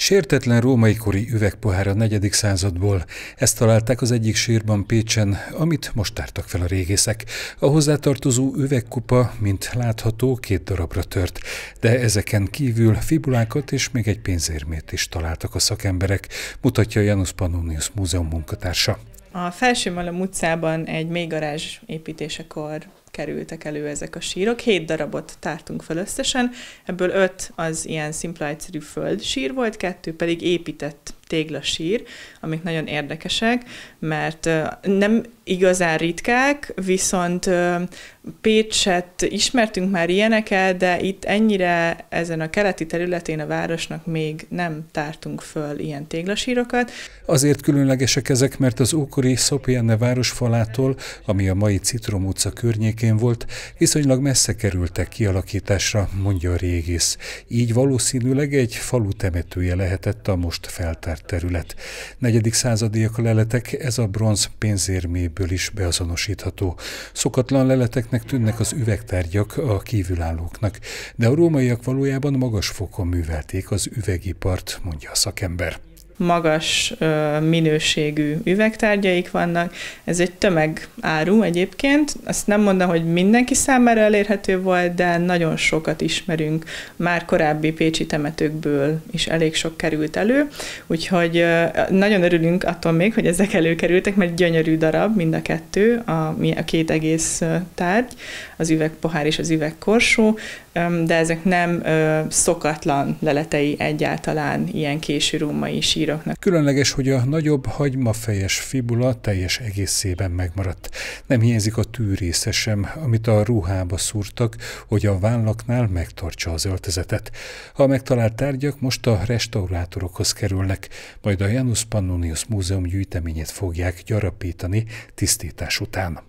Sértetlen római kori üvegpohár a negyedik századból. Ezt találták az egyik sírban Pécsen, amit most tártak fel a régészek. A hozzátartozó üvegkupa, mint látható, két darabra tört, de ezeken kívül fibulákat és még egy pénzérmét is találtak a szakemberek, mutatja Janusz Pannonius Múzeum munkatársa. A Felső Malom utcában egy mélygarázs építésekor kerültek elő ezek a sírok. Hét darabot tártunk fel összesen, ebből öt az ilyen szimpla egyszerű földsír volt, kettő pedig épített téglasír, amik nagyon érdekesek, mert nem igazán ritkák, viszont Pécset ismertünk már ilyeneket, de itt ennyire ezen a keleti területén a városnak még nem tártunk föl ilyen téglasírokat. Azért különlegesek ezek, mert az ókori Szopienne városfalától, ami a mai Citrom utca környékén volt, viszonylag messze kerültek kialakításra, mondja a régész. Így valószínűleg egy falu temetője lehetett a most feltárt zárt terület. Negyedik századiak a leletek, ez a bronz pénzérméből is beazonosítható. Szokatlan leleteknek tűnnek az üvegtárgyak a kívülállóknak, de a rómaiak valójában magas fokon művelték az üvegipart, mondja a szakember magas minőségű üvegtárgyaik vannak. Ez egy tömegáru egyébként. Azt nem mondom, hogy mindenki számára elérhető volt, de nagyon sokat ismerünk már korábbi pécsi temetőkből is elég sok került elő, úgyhogy nagyon örülünk attól még, hogy ezek előkerültek, mert gyönyörű darab mind a kettő, a, a két egész tárgy, az üvegpohár és az üvegkorsó, de ezek nem szokatlan leletei egyáltalán ilyen késő római sír síraknak. Különleges, hogy a nagyobb hagymafejes fibula teljes egészében megmaradt. Nem hiányzik a tűrésze sem, amit a ruhába szúrtak, hogy a vállaknál megtartsa az öltözetet. A megtalált tárgyak most a restaurátorokhoz kerülnek, majd a Janus Pannonius Múzeum gyűjteményét fogják gyarapítani tisztítás után.